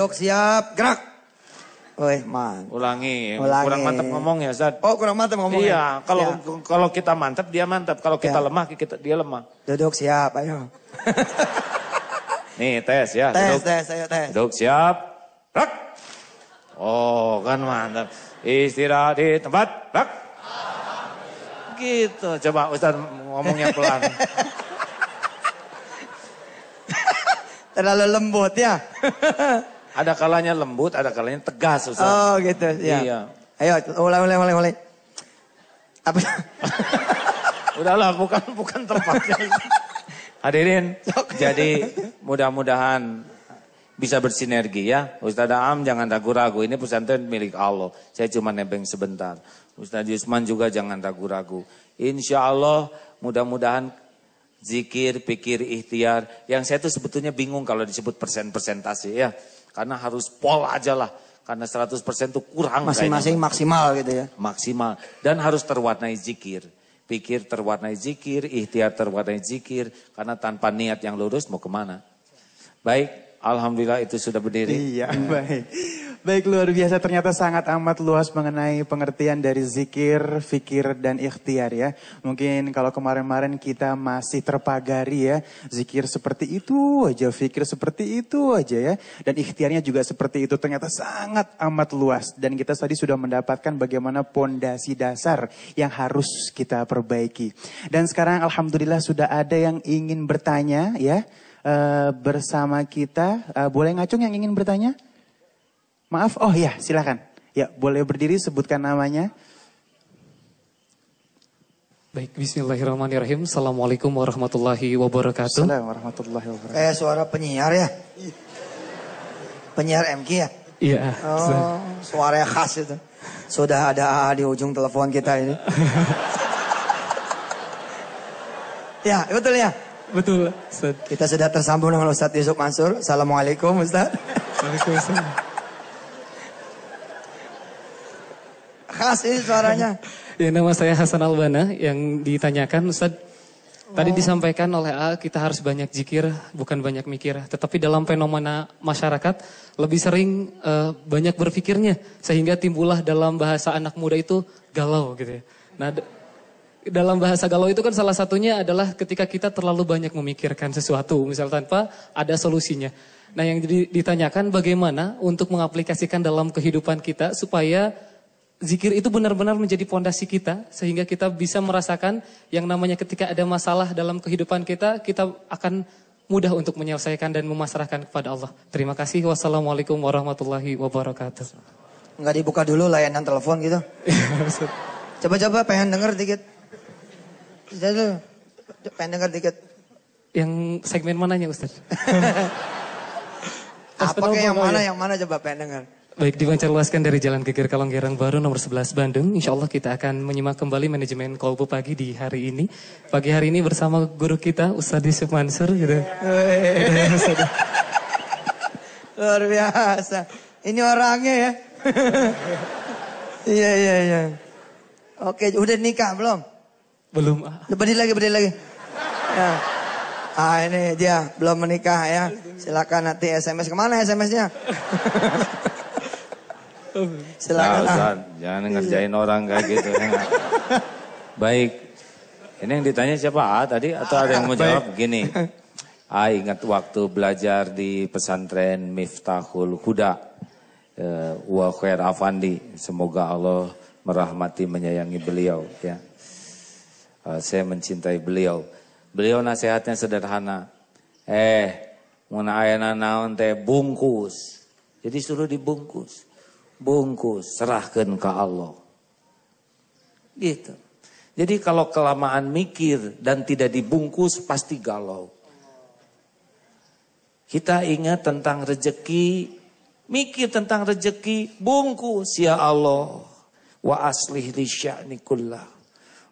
Yuk siap, gerak. Wih, man. Ulangi. Ulangi. Kurang mantap ngomong ya, Zat. Oh, kurang mantap ngomong. Iya, kalau ya. kalau kita mantap dia mantap, kalau kita ya. lemah kita dia lemah. Duduk siap, ayo. Nih, tes ya. Tes, duduk. tes, ayo tes. Duduk siap. Rak. Oh, kan mantap. Istirahat di tempat. Rak. Gitu. Coba Ustaz ngomongnya pelan. Terlalu lembut ya. Ada kalanya lembut, ada kalanya tegas Ustaz. Oh gitu, ya. Iya. Ayo, mulai, mulai, mulai, mulai. Apa? Udahlah, bukan bukan tempatnya. Hadirin, jadi mudah-mudahan bisa bersinergi ya. Ustadz Am jangan ragu-ragu, ini pesantren milik Allah. Saya cuma nebeng sebentar. Ustadz Yusman juga jangan ragu-ragu. Insya Allah mudah-mudahan zikir, pikir, ikhtiar. Yang saya tuh sebetulnya bingung kalau disebut persen persentasi ya. Karena harus pol aja lah. Karena 100% itu kurang. Masing-masing maksimal gitu ya. Maksimal. Dan harus terwarnai zikir. Pikir terwarnai zikir, ikhtiar terwarnai zikir. Karena tanpa niat yang lurus mau kemana. Baik, Alhamdulillah itu sudah berdiri. Iya, baik. Baik luar biasa ternyata sangat amat luas mengenai pengertian dari zikir, fikir dan ikhtiar ya. Mungkin kalau kemarin-kemarin kita masih terpagari ya, zikir seperti itu aja, fikir seperti itu aja ya. Dan ikhtiarnya juga seperti itu ternyata sangat amat luas dan kita tadi sudah mendapatkan bagaimana pondasi dasar yang harus kita perbaiki. Dan sekarang alhamdulillah sudah ada yang ingin bertanya ya. Uh, bersama kita. Uh, boleh ngacung yang ingin bertanya? Maaf, oh ya silakan. Ya boleh berdiri sebutkan namanya. Baik, bismillahirrahmanirrahim. Assalamualaikum warahmatullahi wabarakatuh. Assalamualaikum warahmatullahi wabarakatuh. Eh, suara penyiar ya. Penyiar MK ya. Iya. Oh, suara khas itu. Sudah ada AA di ujung telepon kita ini. ya, betul ya? Betul. Ustaz. Kita sudah tersambung dengan Ustadz Yusuf Mansur. Assalamualaikum Ustadz. Waalaikumsalam. khas ini suaranya. ya, nama saya Hasan Albana yang ditanyakan Ustaz. Tadi oh. disampaikan oleh A, kita harus banyak jikir, bukan banyak mikir. Tetapi dalam fenomena masyarakat, lebih sering uh, banyak berpikirnya. Sehingga timbullah dalam bahasa anak muda itu galau gitu ya. Nah, dalam bahasa galau itu kan salah satunya adalah ketika kita terlalu banyak memikirkan sesuatu, misal tanpa ada solusinya. Nah, yang ditanyakan bagaimana untuk mengaplikasikan dalam kehidupan kita supaya zikir itu benar-benar menjadi pondasi kita sehingga kita bisa merasakan yang namanya ketika ada masalah dalam kehidupan kita, kita akan mudah untuk menyelesaikan dan memasrahkan kepada Allah. Terima kasih. Wassalamualaikum warahmatullahi wabarakatuh. Enggak dibuka dulu layanan telepon gitu. Coba-coba pengen denger dikit. Jadi pengen denger dikit. Yang segmen mananya Ustaz? Apa yang mana ya? yang mana coba pengen denger? Baik, dipancar dari Jalan Geger Kalonggerang Baru nomor 11 Bandung. Insya Allah kita akan menyimak kembali manajemen kolbu pagi di hari ini. Pagi hari ini bersama guru kita Ustadz Yusuf Mansur gitu. Luar biasa. Ini orangnya ya. Iya, iya, iya. Oke, udah nikah belum? Belum. Ah. Berdiri lagi, berdiri lagi. Ya. Ah ini dia belum menikah ya. Silakan nanti SMS kemana SMS-nya? Silakan. Nah, Ustaz, jangan iya. ngerjain orang kayak gitu. Baik. Ini yang ditanya siapa? Ah, tadi atau ada yang mau jawab? Gini. Ah, ingat waktu belajar di pesantren Miftahul Huda. Uh, wa khair afandi. Semoga Allah merahmati menyayangi beliau ya. Uh, saya mencintai beliau. Beliau nasihatnya sederhana. Eh, mun naon teh bungkus. Jadi suruh dibungkus bungkus, serahkan ke Allah. Gitu. Jadi kalau kelamaan mikir dan tidak dibungkus pasti galau. Kita ingat tentang rejeki, mikir tentang rejeki, bungkus ya Allah. Wa aslih li kullah,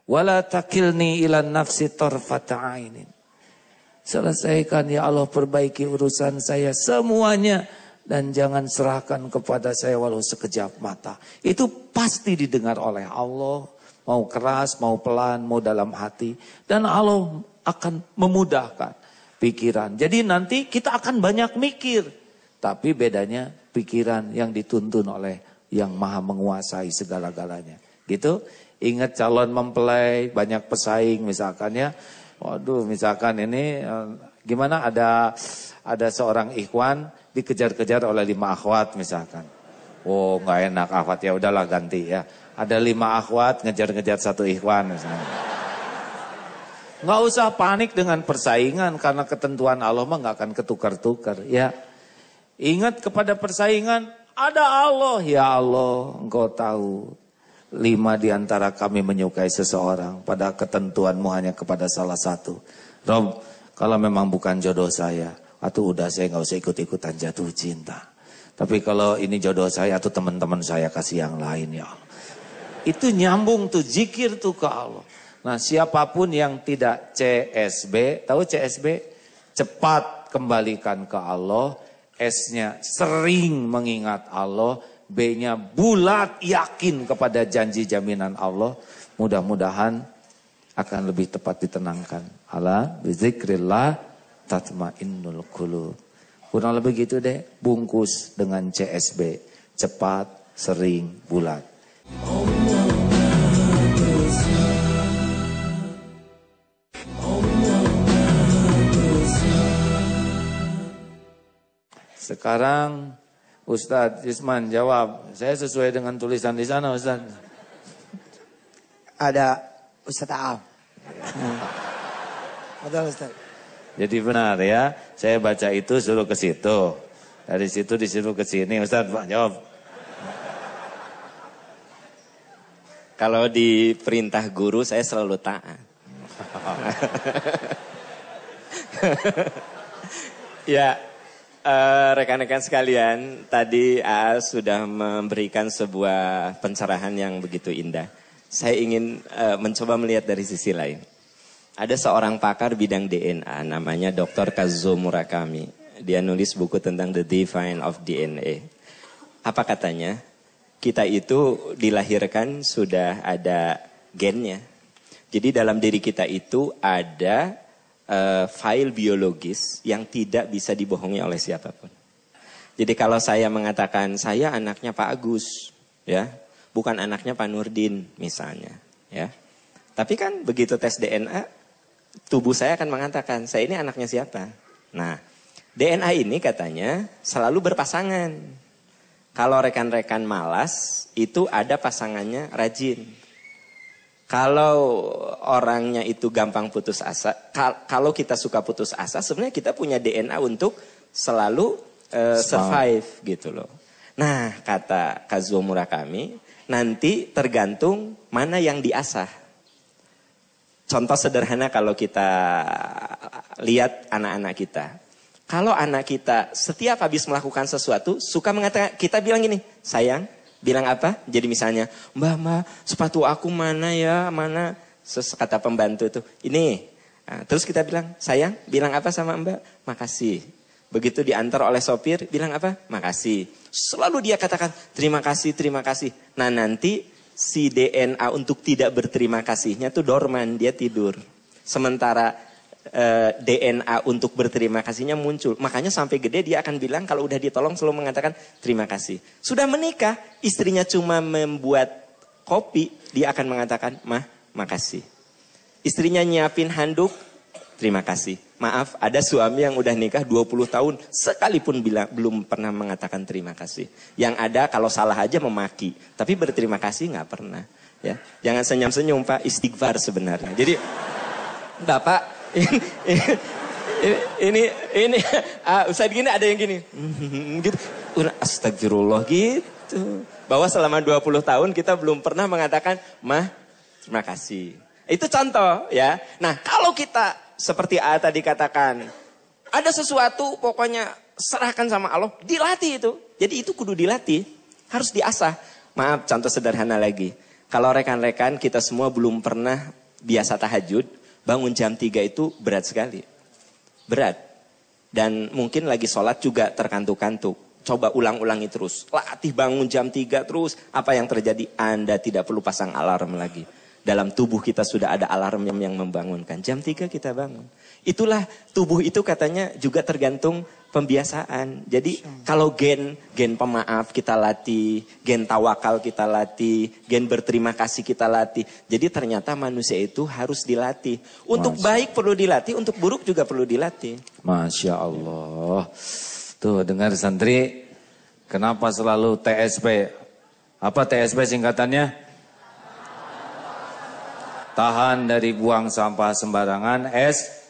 Wala takilni ila nafsi tarfata ainin. Selesaikan ya Allah perbaiki urusan saya semuanya dan jangan serahkan kepada saya walau sekejap mata. Itu pasti didengar oleh Allah, mau keras, mau pelan, mau dalam hati dan Allah akan memudahkan pikiran. Jadi nanti kita akan banyak mikir, tapi bedanya pikiran yang dituntun oleh yang maha menguasai segala-galanya. Gitu, ingat calon mempelai, banyak pesaing misalkan ya. Waduh, misalkan ini eh, gimana ada ada seorang ikhwan dikejar-kejar oleh lima akhwat misalkan. Oh nggak enak akhwat ya udahlah ganti ya. Ada lima akhwat ngejar-ngejar satu ikhwan misalnya. Nggak usah panik dengan persaingan karena ketentuan Allah mah nggak akan ketukar-tukar ya. Ingat kepada persaingan ada Allah ya Allah engkau tahu lima di antara kami menyukai seseorang pada ketentuanmu hanya kepada salah satu. Rob, kalau memang bukan jodoh saya, atau udah saya nggak usah ikut-ikutan jatuh cinta. Tapi kalau ini jodoh saya atau teman-teman saya kasih yang lain ya Allah. Itu nyambung tuh zikir tuh ke Allah. Nah siapapun yang tidak CSB, tahu CSB? Cepat kembalikan ke Allah. S-nya sering mengingat Allah. B-nya bulat yakin kepada janji jaminan Allah. Mudah-mudahan akan lebih tepat ditenangkan. Allah bizikrillah tatmainnul qulub. Kurang lebih gitu deh, bungkus dengan CSB. Cepat, sering, bulat. Sekarang Ustadz Isman jawab, saya sesuai dengan tulisan di sana Ustadz. Ada Ustadz Aam. Betul Ustadz. Jadi benar ya. Saya baca itu suruh ke situ. Dari situ disuruh ke sini. Ustaz, Pak, jawab. Kalau di perintah guru saya selalu taat. ya, eh, rekan-rekan uh, sekalian, tadi sudah memberikan sebuah pencerahan yang begitu indah. Saya ingin uh, mencoba melihat dari sisi lain. Ada seorang pakar bidang DNA namanya Dr. Kazuo Murakami. Dia nulis buku tentang The Divine of DNA. Apa katanya? Kita itu dilahirkan sudah ada gennya. Jadi dalam diri kita itu ada uh, file biologis yang tidak bisa dibohongi oleh siapapun. Jadi kalau saya mengatakan saya anaknya Pak Agus, ya, bukan anaknya Pak Nurdin misalnya, ya. Tapi kan begitu tes DNA tubuh saya akan mengatakan, saya ini anaknya siapa. Nah, DNA ini katanya selalu berpasangan. Kalau rekan-rekan malas, itu ada pasangannya rajin. Kalau orangnya itu gampang putus asa, kalau kita suka putus asa, sebenarnya kita punya DNA untuk selalu uh, survive so. gitu loh. Nah, kata Kazuo Murakami, nanti tergantung mana yang diasah. Contoh sederhana kalau kita lihat anak-anak kita. Kalau anak kita setiap habis melakukan sesuatu, suka mengatakan, kita bilang gini, sayang, bilang apa? Jadi misalnya, mbak mbak sepatu aku mana ya, mana? Terus kata pembantu itu, ini. Ah, terus kita bilang, sayang, bilang apa sama mbak? Makasih. Begitu diantar oleh sopir, bilang apa? Makasih. Selalu dia katakan, terima kasih, terima kasih. Nah nanti si DNA untuk tidak berterima kasihnya tuh dorman, dia tidur. Sementara eh, DNA untuk berterima kasihnya muncul. Makanya sampai gede dia akan bilang kalau udah ditolong selalu mengatakan terima kasih. Sudah menikah, istrinya cuma membuat kopi, dia akan mengatakan mah makasih. Istrinya nyiapin handuk, Terima kasih. Maaf, ada suami yang udah nikah 20 tahun sekalipun bilang, belum pernah mengatakan terima kasih. Yang ada kalau salah aja memaki, tapi berterima kasih nggak pernah. Ya, jangan senyum-senyum Pak, istighfar sebenarnya. Jadi Bapak ini, ini ini uh, gini ada yang gini. gitu. Astagfirullah gitu. Bahwa selama 20 tahun kita belum pernah mengatakan, "Mah, terima kasih." Itu contoh ya. Nah, kalau kita seperti A tadi katakan. Ada sesuatu pokoknya serahkan sama Allah, dilatih itu. Jadi itu kudu dilatih, harus diasah. Maaf, contoh sederhana lagi. Kalau rekan-rekan kita semua belum pernah biasa tahajud, bangun jam 3 itu berat sekali. Berat. Dan mungkin lagi sholat juga terkantuk-kantuk coba ulang-ulangi terus. Latih bangun jam 3 terus, apa yang terjadi? Anda tidak perlu pasang alarm lagi dalam tubuh kita sudah ada alarm yang membangunkan. Jam tiga kita bangun. Itulah tubuh itu katanya juga tergantung pembiasaan. Jadi kalau gen gen pemaaf kita latih, gen tawakal kita latih, gen berterima kasih kita latih. Jadi ternyata manusia itu harus dilatih. Untuk Masya. baik perlu dilatih, untuk buruk juga perlu dilatih. Masya Allah. Tuh dengar santri, kenapa selalu TSP? Apa TSP singkatannya? Tahan dari buang sampah sembarangan. S.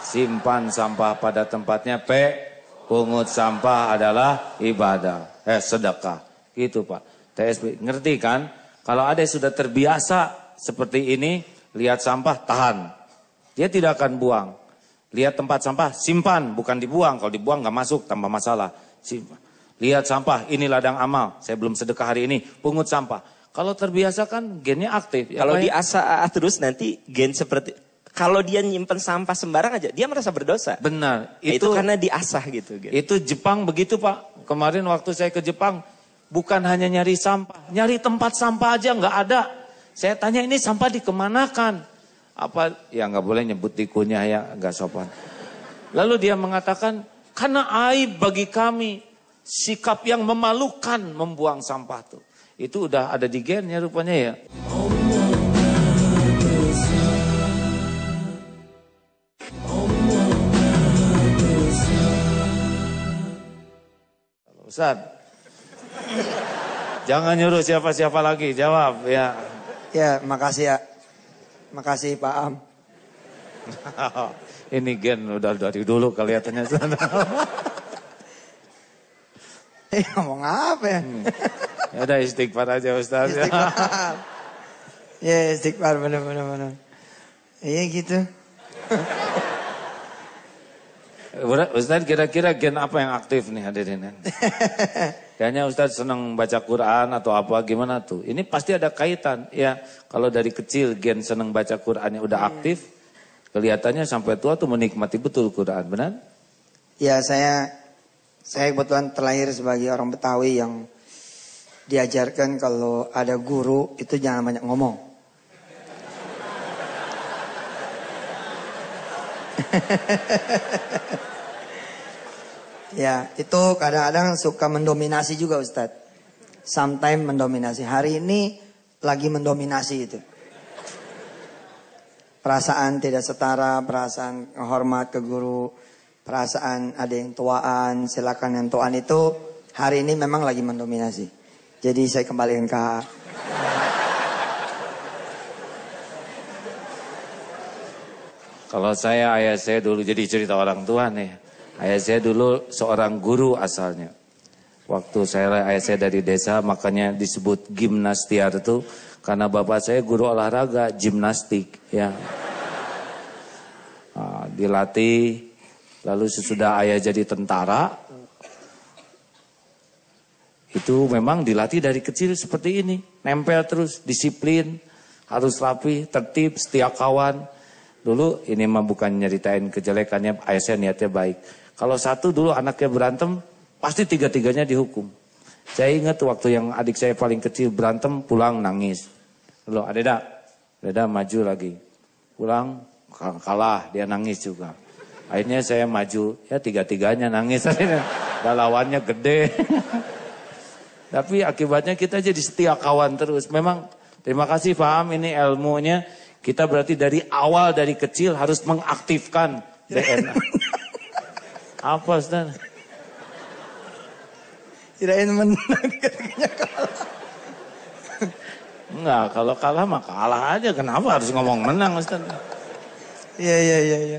Simpan sampah pada tempatnya. P. Pungut sampah adalah ibadah. Eh, sedekah. Gitu Pak. TSB. Ngerti kan? Kalau ada yang sudah terbiasa seperti ini, lihat sampah, tahan. Dia tidak akan buang. Lihat tempat sampah, simpan, bukan dibuang. Kalau dibuang nggak masuk, tambah masalah. Simpan. Lihat sampah, ini ladang amal. Saya belum sedekah hari ini, pungut sampah. Kalau terbiasa kan gennya aktif. Ya kalau kan? diasah terus nanti gen seperti kalau dia nyimpen sampah sembarang aja, dia merasa berdosa. Benar. Nah, itu, itu karena diasah gitu, gitu. Itu Jepang begitu Pak. Kemarin waktu saya ke Jepang, bukan hanya nyari sampah, nyari tempat sampah aja nggak ada. Saya tanya ini sampah dikemanakan? Apa? Ya nggak boleh nyebut tikunya ya, nggak sopan. Lalu dia mengatakan, karena aib bagi kami sikap yang memalukan membuang sampah tuh. Itu udah ada di gennya rupanya ya. Ustaz. Jangan nyuruh siapa-siapa lagi, jawab ya. Ya, makasih ya. Makasih Pak Am. Ini gen udah dari dulu kelihatannya sana. Iya, ngomong apa ya? Hmm ya udah istighfar aja Ustaz. ya istighfar benar benar benar. Iya gitu. Ustaz kira-kira gen apa yang aktif nih hadirin? Ya? Kayaknya Ustaz senang baca Quran atau apa gimana tuh? Ini pasti ada kaitan ya. Kalau dari kecil gen senang baca Qurannya udah iya. aktif, kelihatannya sampai tua tuh menikmati betul Quran, benar? Ya saya saya kebetulan terlahir sebagai orang Betawi yang diajarkan kalau ada guru itu jangan banyak ngomong. ya, itu kadang-kadang suka mendominasi juga Ustadz. Sometimes mendominasi. Hari ini lagi mendominasi itu. Perasaan tidak setara, perasaan hormat ke guru, perasaan ada yang tuaan, silakan yang tuaan itu hari ini memang lagi mendominasi. Jadi saya kembaliin ke Kalau saya, ayah saya dulu jadi cerita orang tua nih. Ayah saya dulu seorang guru asalnya. Waktu saya ayah saya dari desa makanya disebut gimnastiar itu karena bapak saya guru olahraga gimnastik ya. Nah, dilatih lalu sesudah ayah jadi tentara itu memang dilatih dari kecil seperti ini. Nempel terus, disiplin, harus rapi, tertib, setia kawan. Dulu ini mah bukan nyeritain kejelekannya, ayah saya niatnya baik. Kalau satu dulu anaknya berantem, pasti tiga-tiganya dihukum. Saya ingat waktu yang adik saya paling kecil berantem, pulang nangis. Lalu adeda, adeda maju lagi. Pulang, kalah, dia nangis juga. Akhirnya saya maju, ya tiga-tiganya nangis. Dan lawannya gede. Tapi akibatnya kita jadi setia kawan terus. Memang terima kasih paham ini ilmunya. Kita berarti dari awal dari kecil harus mengaktifkan DNA. Ya. Apa Ustaz? Kirain menang kalah. Enggak, kalau kalah maka kalah aja. Kenapa harus ngomong menang Ustaz? Iya, iya, iya, iya.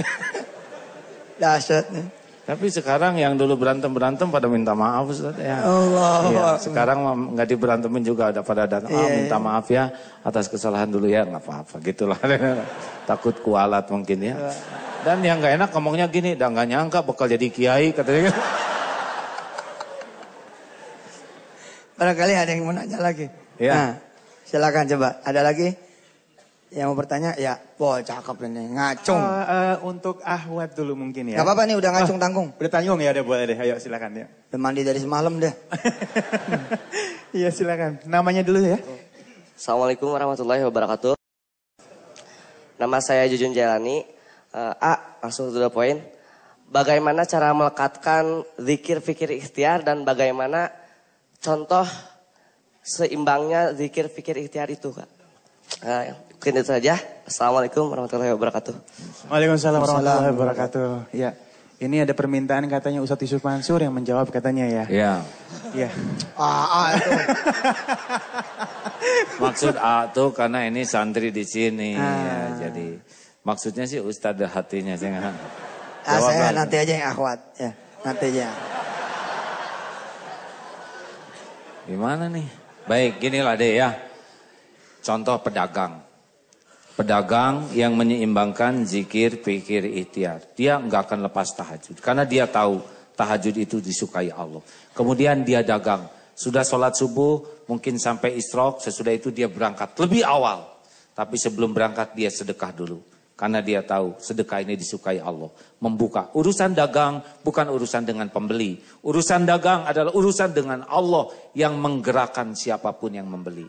nih. Tapi sekarang yang dulu berantem-berantem pada minta maaf Ustaz ya. Allah. Ya, sekarang nggak diberantemin juga ada pada datang yeah, ah, iya, iya. minta maaf ya atas kesalahan dulu ya nggak apa-apa gitulah. Takut kualat mungkin ya. Iya. Dan yang nggak enak ngomongnya gini, dan nggak nyangka bakal jadi kiai katanya. Gitu. Barangkali ada yang mau nanya lagi. Ya. Nah, silakan coba. Ada lagi? yang mau bertanya ya, wah wow, cakep ini, ngacung. Uh, uh, untuk Ahwat dulu mungkin ya. Gak apa-apa nih udah eh, ngacung uh, tanggung. Udah tanggung ya udah boleh deh, ayo silakan ya. Udah mandi dari semalam deh. Iya silakan, namanya dulu ya. Assalamualaikum warahmatullahi wabarakatuh. Nama saya Jujun Jalani. Uh, A, langsung to the Bagaimana cara melekatkan zikir, fikir, ikhtiar dan bagaimana contoh seimbangnya zikir, fikir, ikhtiar itu Kak? Uh, Mungkin itu saja. Assalamualaikum warahmatullahi wabarakatuh. Waalaikumsalam warahmatullahi wabarakatuh. Ya. Ini ada permintaan katanya Ustadz Yusuf Mansur yang menjawab katanya ya. Iya. Iya. Ah, itu. Maksud A tuh karena ini santri di sini ah. ya, jadi maksudnya sih Ustadz hatinya jangan. Ah, saya nanti aja yang akhwat ya. Nanti aja. Gimana nih? Baik, ginilah deh ya. Contoh pedagang pedagang yang menyeimbangkan zikir, pikir, ikhtiar. Dia nggak akan lepas tahajud karena dia tahu tahajud itu disukai Allah. Kemudian dia dagang, sudah sholat subuh mungkin sampai istrok sesudah itu dia berangkat lebih awal. Tapi sebelum berangkat dia sedekah dulu. Karena dia tahu sedekah ini disukai Allah. Membuka. Urusan dagang bukan urusan dengan pembeli. Urusan dagang adalah urusan dengan Allah yang menggerakkan siapapun yang membeli.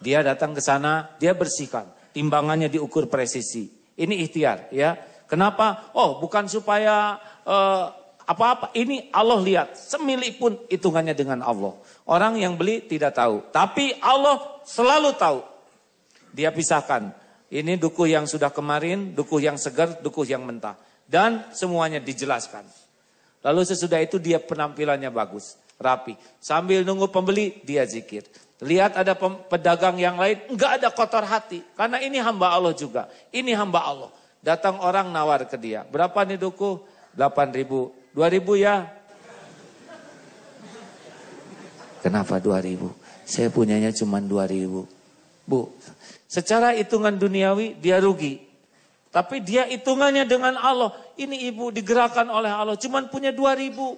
Dia datang ke sana, dia bersihkan timbangannya diukur presisi. Ini ikhtiar ya. Kenapa? Oh, bukan supaya eh, apa-apa. Uh, ini Allah lihat, semilik pun hitungannya dengan Allah. Orang yang beli tidak tahu, tapi Allah selalu tahu. Dia pisahkan. Ini duku yang sudah kemarin, duku yang segar, duku yang mentah. Dan semuanya dijelaskan. Lalu sesudah itu dia penampilannya bagus, rapi. Sambil nunggu pembeli, dia zikir. Lihat ada pedagang yang lain, enggak ada kotor hati. Karena ini hamba Allah juga. Ini hamba Allah. Datang orang nawar ke dia. Berapa nih duku? 8 ribu. 2 ribu ya? Kenapa 2 ribu? Saya punyanya cuma 2 ribu. Bu, secara hitungan duniawi dia rugi. Tapi dia hitungannya dengan Allah. Ini ibu digerakkan oleh Allah. Cuman punya dua ribu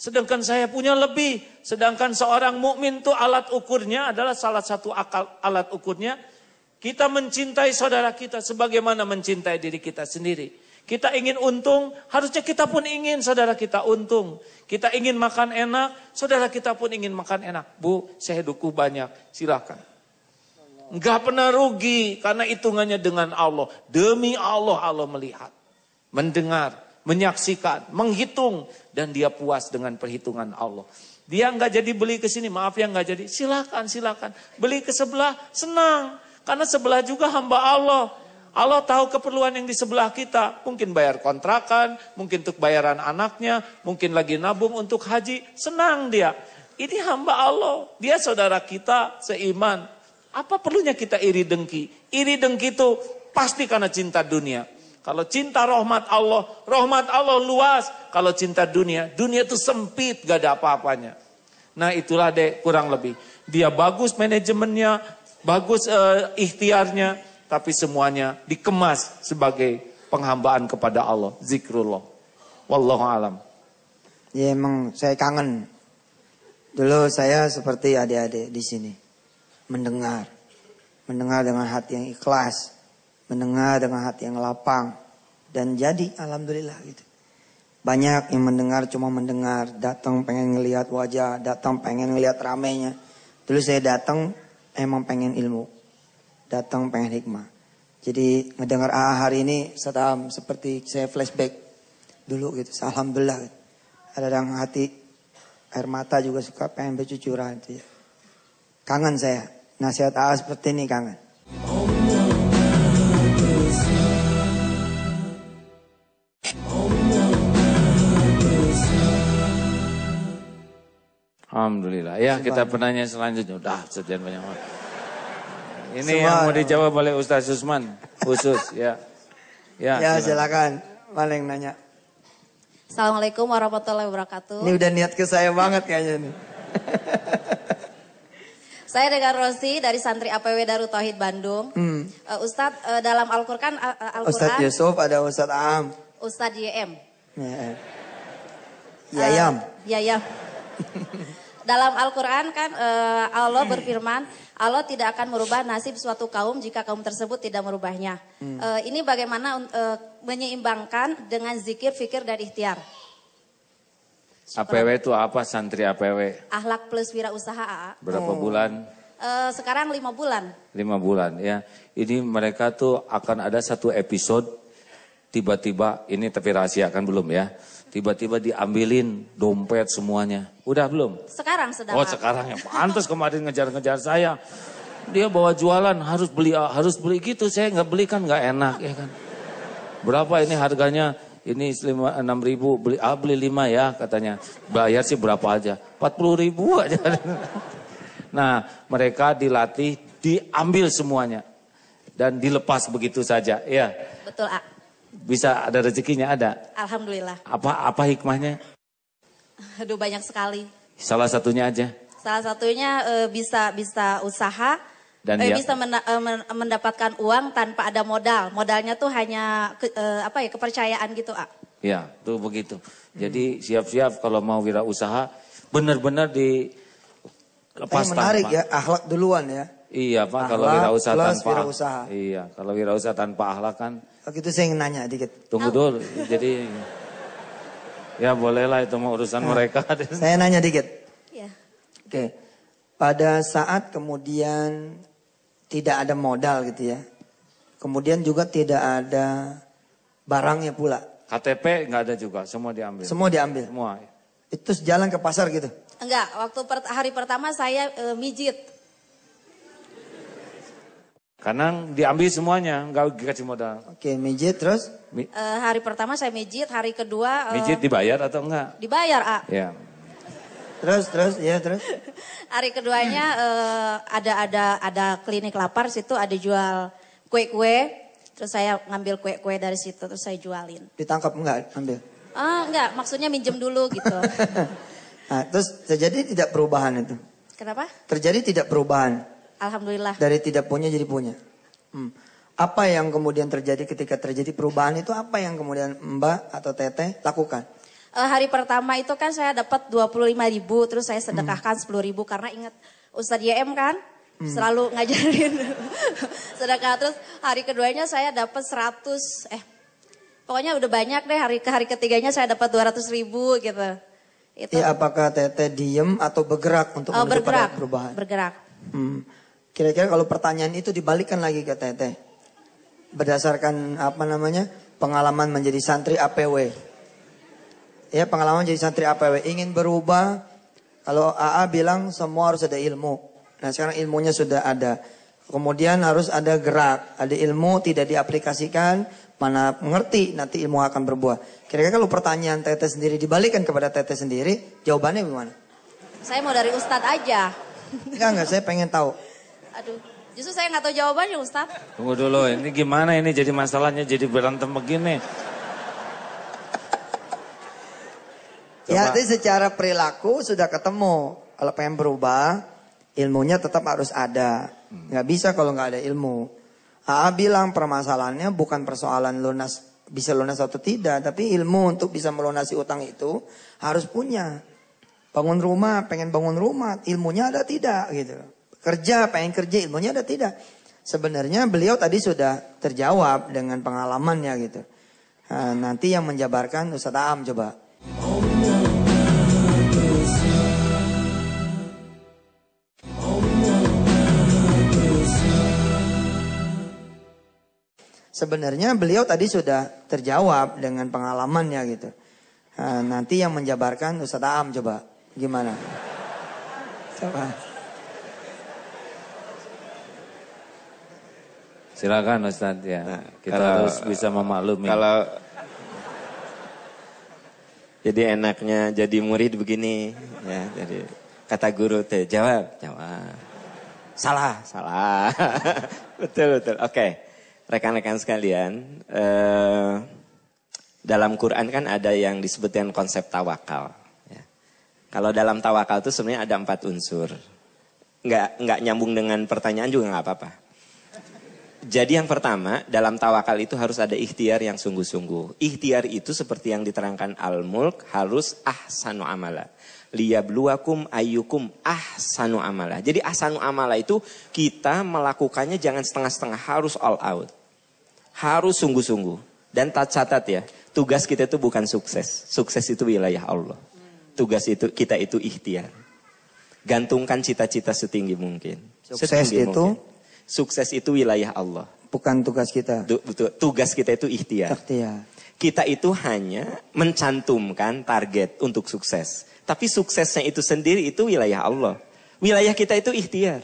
sedangkan saya punya lebih. Sedangkan seorang mukmin itu alat ukurnya adalah salah satu akal alat ukurnya kita mencintai saudara kita sebagaimana mencintai diri kita sendiri. Kita ingin untung, harusnya kita pun ingin saudara kita untung. Kita ingin makan enak, saudara kita pun ingin makan enak. Bu, saya duku banyak, silakan. Enggak pernah rugi karena hitungannya dengan Allah. Demi Allah, Allah melihat, mendengar, menyaksikan, menghitung dan dia puas dengan perhitungan Allah. Dia nggak jadi beli ke sini, maaf ya nggak jadi. Silakan, silakan. Beli ke sebelah, senang. Karena sebelah juga hamba Allah. Allah tahu keperluan yang di sebelah kita. Mungkin bayar kontrakan, mungkin untuk bayaran anaknya, mungkin lagi nabung untuk haji. Senang dia. Ini hamba Allah. Dia saudara kita seiman. Apa perlunya kita iri dengki? Iri dengki itu pasti karena cinta dunia. Kalau cinta rahmat Allah, rahmat Allah luas. Kalau cinta dunia, dunia itu sempit, gak ada apa-apanya. Nah itulah deh kurang lebih. Dia bagus manajemennya, bagus uh, ikhtiarnya, tapi semuanya dikemas sebagai penghambaan kepada Allah, zikrullah. Wallahu alam. Ya emang saya kangen. Dulu saya seperti adik-adik di sini mendengar, mendengar dengan hati yang ikhlas, mendengar dengan hati yang lapang dan jadi alhamdulillah gitu. Banyak yang mendengar cuma mendengar, datang pengen ngelihat wajah, datang pengen ngelihat ramenya. Terus saya datang emang pengen ilmu, datang pengen hikmah. Jadi mendengar AA ah, hari ini setam seperti saya flashback dulu gitu. Alhamdulillah. Gitu. Ada dalam hati air mata juga suka pengen bercucuran gitu ya. Kangen saya. Nasihat AA seperti ini kangen. Oh. Alhamdulillah. Ya kita penanya selanjutnya. Udah sekian banyak. Ini yang mau dijawab oleh Ustaz Susman khusus ya. Ya, ya silakan. silakan. Paling nanya. Assalamualaikum warahmatullahi wabarakatuh. Ini udah niat ke saya banget kayaknya nih. Saya dengan Rosi dari santri APW Darut Tauhid Bandung. Hmm. Uh, eh, Ustadz uh, eh, dalam Al-Qur'an uh, eh, al Ustadz Yusuf ada Ustadz Am. Ustadz YM. Ya. Yayam. Uh, yayam. dalam Al-Quran kan eh, Allah berfirman, Allah tidak akan merubah nasib suatu kaum jika kaum tersebut tidak merubahnya. Hmm. Eh, ini bagaimana eh, menyeimbangkan dengan zikir, fikir, dan ikhtiar. APW itu apa santri APW? Ahlak plus wirausaha. Berapa hmm. bulan? sekarang lima bulan. Lima bulan ya. Ini mereka tuh akan ada satu episode tiba-tiba ini tapi rahasia kan belum ya Tiba-tiba diambilin dompet semuanya. Udah belum? Sekarang sedang. Oh sekarang ya. pantas kemarin ngejar-ngejar saya. Dia bawa jualan harus beli ah, harus beli gitu. Saya nggak beli kan nggak enak ya kan. Berapa ini harganya? Ini lima, enam ribu beli ah beli lima ya katanya. Bayar sih berapa aja? Empat puluh ribu aja. Nah mereka dilatih diambil semuanya dan dilepas begitu saja. Ya. Betul. A. Ah bisa ada rezekinya ada. Alhamdulillah. Apa apa hikmahnya? Aduh banyak sekali. Salah satunya aja. Salah satunya e, bisa bisa usaha dan e, bisa mena, e, mendapatkan uang tanpa ada modal. Modalnya tuh hanya ke, e, apa ya kepercayaan gitu, a. Ya, tuh begitu. Jadi siap-siap kalau mau wirausaha benar-benar di lepas Yang menarik ya, akhlak duluan ya. Iya Pak, ahlak, kalau wirausaha tanpa usaha. Iya, kalau wirausaha tanpa ahlak kan. Oh gitu saya ingin nanya dikit. Tunggu dulu. Jadi ya bolehlah itu mau urusan nah, mereka. Saya nanya dikit. Iya. Oke. Pada saat kemudian tidak ada modal gitu ya. Kemudian juga tidak ada barangnya pula. KTP nggak ada juga, semua diambil. Semua diambil. Semua. Itu jalan ke pasar gitu. Enggak, waktu per hari pertama saya e, mijit. Karena diambil semuanya, nggak dikasih modal. Oke, mijit terus? Mi uh, hari pertama saya mijit, hari kedua... Uh, mijit dibayar atau enggak? Dibayar, A. Ya. Terus, terus, ya terus. hari keduanya uh, ada ada ada klinik lapar, situ ada jual kue-kue. Terus saya ngambil kue-kue dari situ, terus saya jualin. Ditangkap enggak ambil? Ah, uh, enggak, maksudnya minjem dulu gitu. nah, terus terjadi tidak perubahan itu? Kenapa? Terjadi tidak perubahan. Alhamdulillah. Dari tidak punya jadi punya. Hmm. Apa yang kemudian terjadi ketika terjadi perubahan itu apa yang kemudian Mbak atau Teteh lakukan? Uh, hari pertama itu kan saya dapat 25 ribu terus saya sedekahkan hmm. 10 ribu karena ingat Ustadz YM kan hmm. selalu ngajarin sedekah terus hari keduanya saya dapat 100 eh pokoknya udah banyak deh hari ke hari ketiganya saya dapat 200 ribu gitu. Itu. Iya, apakah Teteh diem atau bergerak untuk oh, bergerak, perubahan? Bergerak. Hmm. Kira-kira kalau pertanyaan itu dibalikkan lagi ke Teteh. Berdasarkan apa namanya? Pengalaman menjadi santri APW. Ya, pengalaman jadi santri APW. Ingin berubah, kalau AA bilang semua harus ada ilmu. Nah, sekarang ilmunya sudah ada. Kemudian harus ada gerak. Ada ilmu tidak diaplikasikan, mana mengerti nanti ilmu akan berbuah. Kira-kira kalau pertanyaan Teteh sendiri dibalikkan kepada Teteh sendiri, jawabannya gimana? Saya mau dari Ustadz aja. Enggak, enggak, saya pengen tahu. Aduh, justru saya nggak tahu jawabannya Ustaz. Tunggu dulu, ini gimana ini jadi masalahnya jadi berantem begini? Ya, Coba. Ya, jadi secara perilaku sudah ketemu. Kalau pengen berubah, ilmunya tetap harus ada. Hmm. Nggak bisa kalau nggak ada ilmu. AA bilang permasalahannya bukan persoalan lunas bisa lunas atau tidak, tapi ilmu untuk bisa melunasi utang itu harus punya. Bangun rumah, pengen bangun rumah, ilmunya ada tidak gitu kerja, pengen kerja, ilmunya ada tidak. Sebenarnya beliau tadi sudah terjawab dengan pengalamannya gitu. nanti yang menjabarkan Ustaz Am coba. Sebenarnya beliau tadi sudah terjawab dengan pengalamannya gitu. nanti yang menjabarkan Ustaz Am coba. Gimana? Coba. Silakan Ustadz ya. Nah, kita kalau, harus bisa eh, memaklumi. Kalau jadi enaknya jadi murid begini ya. Jadi kata guru teh jawab, jawab. Salah, salah. betul betul. Oke. Okay. Rekan-rekan sekalian, eh, dalam Quran kan ada yang disebutkan konsep tawakal. Ya. Kalau dalam tawakal itu sebenarnya ada empat unsur. Nggak, nggak nyambung dengan pertanyaan juga nggak apa-apa jadi yang pertama, dalam tawakal itu harus ada ikhtiar yang sungguh-sungguh. Ikhtiar itu seperti yang diterangkan Al-Mulk harus ahsanu amala. Liyabluwakum ayyukum ahsanu amala. Jadi ahsanu amala itu kita melakukannya jangan setengah-setengah, harus all out. Harus sungguh-sungguh. Dan tak catat ya, tugas kita itu bukan sukses. Sukses itu wilayah Allah. Tugas itu kita itu ikhtiar. Gantungkan cita-cita setinggi mungkin. Sukses setinggi itu mungkin Sukses itu wilayah Allah. Bukan tugas kita. Tugas kita itu ikhtiar. Ikhtiar. Kita itu hanya mencantumkan target untuk sukses. Tapi suksesnya itu sendiri itu wilayah Allah. Wilayah kita itu ikhtiar.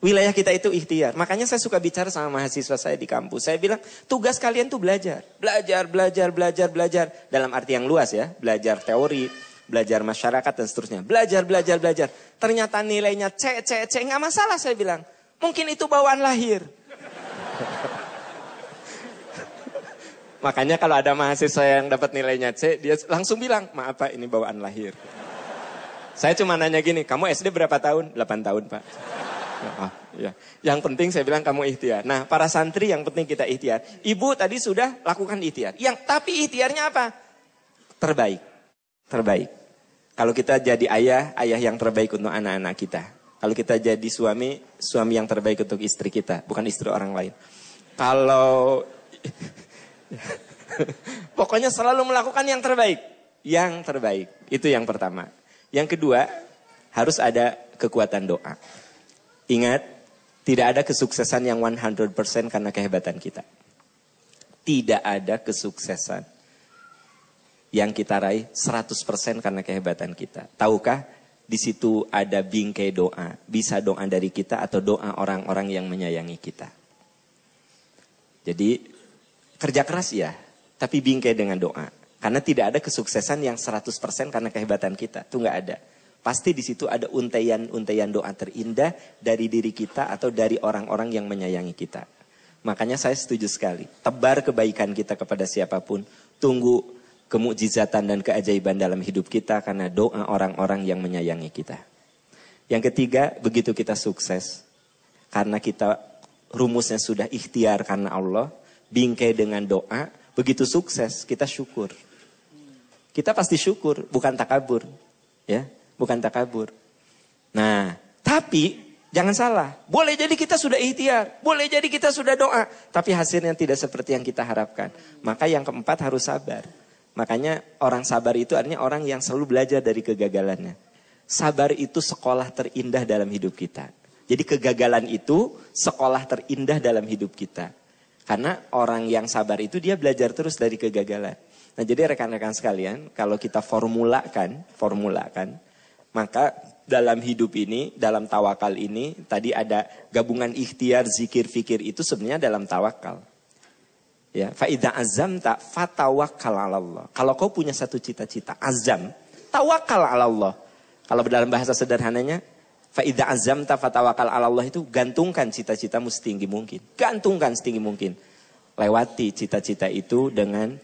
Wilayah kita itu ikhtiar. Makanya saya suka bicara sama mahasiswa saya di kampus. Saya bilang, tugas kalian tuh belajar. Belajar, belajar, belajar, belajar. Dalam arti yang luas ya. Belajar teori, belajar masyarakat dan seterusnya. Belajar, belajar, belajar. Ternyata nilainya C, C, C. Nggak masalah saya bilang. Mungkin itu bawaan lahir. Makanya kalau ada mahasiswa yang dapat nilainya C, dia langsung bilang, maaf pak ini bawaan lahir. Saya cuma nanya gini, kamu SD berapa tahun? 8 tahun pak. Ya, ya. Yang penting saya bilang kamu ikhtiar. Nah para santri yang penting kita ikhtiar. Ibu tadi sudah lakukan ikhtiar. Yang tapi ikhtiarnya apa? Terbaik. Terbaik. Kalau kita jadi ayah, ayah yang terbaik untuk anak-anak kita. Kalau kita jadi suami, suami yang terbaik untuk istri kita, bukan istri orang lain. Kalau pokoknya selalu melakukan yang terbaik, yang terbaik. Itu yang pertama. Yang kedua, harus ada kekuatan doa. Ingat, tidak ada kesuksesan yang 100% karena kehebatan kita. Tidak ada kesuksesan yang kita raih 100% karena kehebatan kita. Tahukah di situ ada bingkai doa. Bisa doa dari kita atau doa orang-orang yang menyayangi kita. Jadi kerja keras ya, tapi bingkai dengan doa. Karena tidak ada kesuksesan yang 100% karena kehebatan kita. Itu nggak ada. Pasti di situ ada untaian-untaian doa terindah dari diri kita atau dari orang-orang yang menyayangi kita. Makanya saya setuju sekali. Tebar kebaikan kita kepada siapapun. Tunggu kemukjizatan dan keajaiban dalam hidup kita karena doa orang-orang yang menyayangi kita. Yang ketiga, begitu kita sukses karena kita rumusnya sudah ikhtiar karena Allah, bingkai dengan doa, begitu sukses kita syukur. Kita pasti syukur, bukan takabur, ya, bukan takabur. Nah, tapi Jangan salah, boleh jadi kita sudah ikhtiar, boleh jadi kita sudah doa, tapi hasilnya tidak seperti yang kita harapkan. Maka yang keempat harus sabar. Makanya orang sabar itu artinya orang yang selalu belajar dari kegagalannya. Sabar itu sekolah terindah dalam hidup kita. Jadi kegagalan itu sekolah terindah dalam hidup kita. Karena orang yang sabar itu dia belajar terus dari kegagalan. Nah jadi rekan-rekan sekalian, kalau kita formulakan, formulakan, maka dalam hidup ini, dalam tawakal ini, tadi ada gabungan ikhtiar, zikir, fikir itu sebenarnya dalam tawakal. Ya, faida azam tak fatawakal Allah. Kalau kau punya satu cita-cita azam, tawakal Allah. Kalau dalam bahasa sederhananya, faida azam tak fatawakal Allah itu gantungkan cita-citamu setinggi mungkin. Gantungkan setinggi mungkin. Lewati cita-cita itu dengan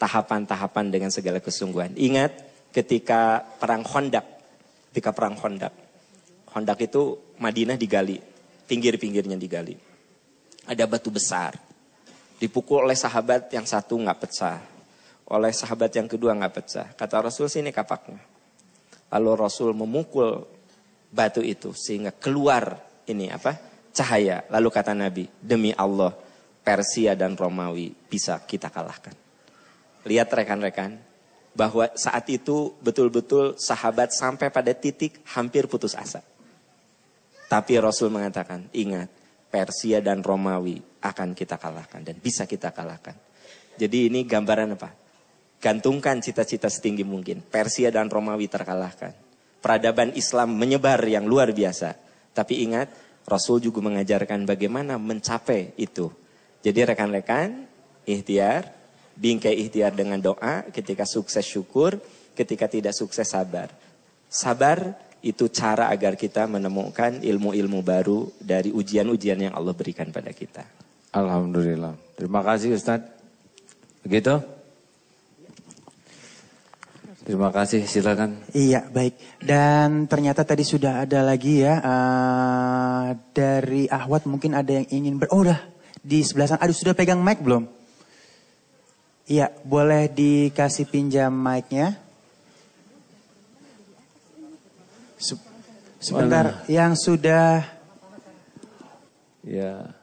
tahapan-tahapan dengan segala kesungguhan. Ingat ketika perang Hondak, ketika perang Hondak. Hondak itu Madinah digali, pinggir-pinggirnya digali. Ada batu besar, Dipukul oleh sahabat yang satu nggak pecah. Oleh sahabat yang kedua nggak pecah. Kata Rasul sini kapaknya. Lalu Rasul memukul batu itu sehingga keluar ini apa? Cahaya. Lalu kata Nabi, demi Allah Persia dan Romawi bisa kita kalahkan. Lihat rekan-rekan bahwa saat itu betul-betul sahabat sampai pada titik hampir putus asa. Tapi Rasul mengatakan, ingat Persia dan Romawi akan kita kalahkan dan bisa kita kalahkan. Jadi ini gambaran apa? Gantungkan cita-cita setinggi mungkin. Persia dan Romawi terkalahkan. Peradaban Islam menyebar yang luar biasa. Tapi ingat, Rasul juga mengajarkan bagaimana mencapai itu. Jadi rekan-rekan, ikhtiar, bingkai ikhtiar dengan doa, ketika sukses syukur, ketika tidak sukses sabar. Sabar itu cara agar kita menemukan ilmu-ilmu baru dari ujian-ujian yang Allah berikan pada kita. Alhamdulillah. Terima kasih Ustadz. Begitu? Terima kasih, silakan. Iya, baik. Dan ternyata tadi sudah ada lagi ya uh, dari Ahwat mungkin ada yang ingin ber. Oh, udah di sebelah sana. Aduh, sudah pegang mic belum? Iya, boleh dikasih pinjam mic-nya. sebentar, Mana? yang sudah. Ya.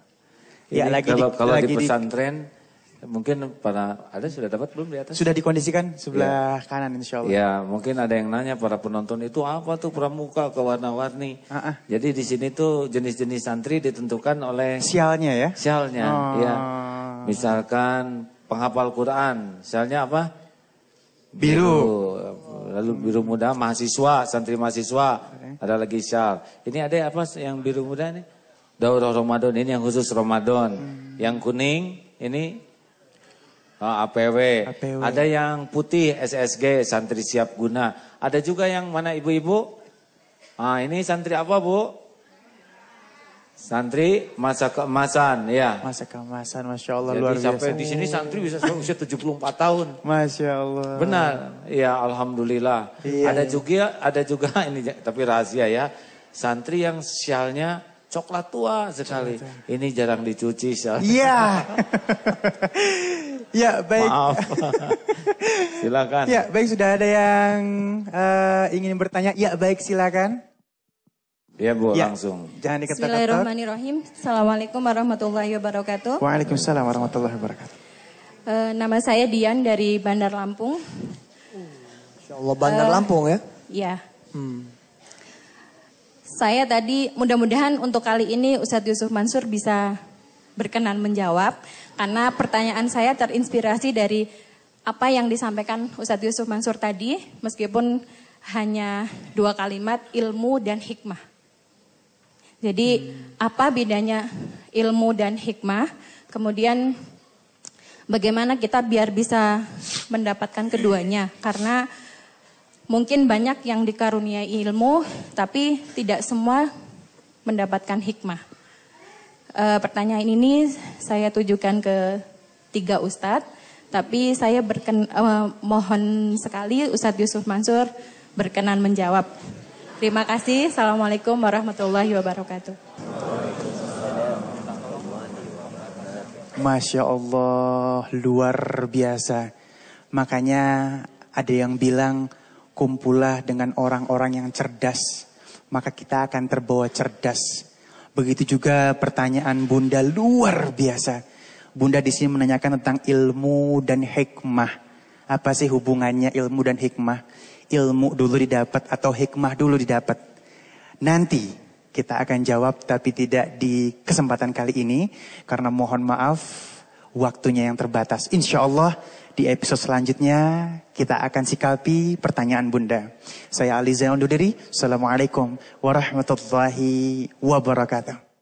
Iya, ini ya, lagi kalau, di, kalau lagi di pesantren di, mungkin para ada sudah dapat belum di atas? Sudah dikondisikan sebelah ya. kanan insya Allah. Ya mungkin ada yang nanya para penonton itu apa tuh pramuka ke warna-warni. Uh -uh. Jadi di sini tuh jenis-jenis santri ditentukan oleh sialnya ya. Sialnya, iya. oh. ya. Misalkan penghafal Quran, sialnya apa? Biru. biru. Lalu biru muda mahasiswa, santri mahasiswa. Ada lagi sial Ini ada apa yang biru muda nih? Daurah Ramadan ini yang khusus Ramadan. Hmm. Yang kuning ini oh, ah, APW. APW. Ada yang putih SSG santri siap guna. Ada juga yang mana ibu-ibu? Ah, ini santri apa, Bu? Santri masa keemasan, ya. Masa keemasan, masya Allah Jadi luar biasa. sampai di sini santri bisa sampai usia 74 tahun. Masya Allah. Benar, ya alhamdulillah. Iya, ada iya. juga, ada juga ini tapi rahasia ya. Santri yang sialnya coklat tua sekali. Coklat. Ini jarang dicuci. Iya. Yeah. baik. Maaf. silakan. Ya baik sudah ada yang uh, ingin bertanya. Ya baik silakan. Ya bu ya. langsung. Jangan diketok Bismillahirrahmanirrahim. Assalamualaikum warahmatullahi wabarakatuh. Waalaikumsalam warahmatullahi wabarakatuh. Uh, nama saya Dian dari Bandar Lampung. Insya oh, Allah Bandar uh, Lampung ya. Iya. Hmm. Saya tadi mudah-mudahan untuk kali ini Ustadz Yusuf Mansur bisa berkenan menjawab karena pertanyaan saya terinspirasi dari apa yang disampaikan Ustadz Yusuf Mansur tadi meskipun hanya dua kalimat ilmu dan hikmah. Jadi apa bedanya ilmu dan hikmah? Kemudian bagaimana kita biar bisa mendapatkan keduanya? Karena Mungkin banyak yang dikaruniai ilmu, tapi tidak semua mendapatkan hikmah. E, pertanyaan ini saya tujukan ke tiga ustadz, tapi saya berken, e, mohon sekali Ustadz Yusuf Mansur berkenan menjawab. Terima kasih. Assalamualaikum warahmatullahi wabarakatuh. Masya Allah, luar biasa. Makanya ada yang bilang Kumpulah dengan orang-orang yang cerdas, maka kita akan terbawa cerdas. Begitu juga pertanyaan Bunda luar biasa. Bunda di sini menanyakan tentang ilmu dan hikmah. Apa sih hubungannya ilmu dan hikmah? Ilmu dulu didapat atau hikmah dulu didapat? Nanti kita akan jawab tapi tidak di kesempatan kali ini karena mohon maaf waktunya yang terbatas. Insya Allah di episode selanjutnya kita akan sikapi pertanyaan Bunda. Saya Ali Zainal Duderi. Assalamualaikum warahmatullahi wabarakatuh.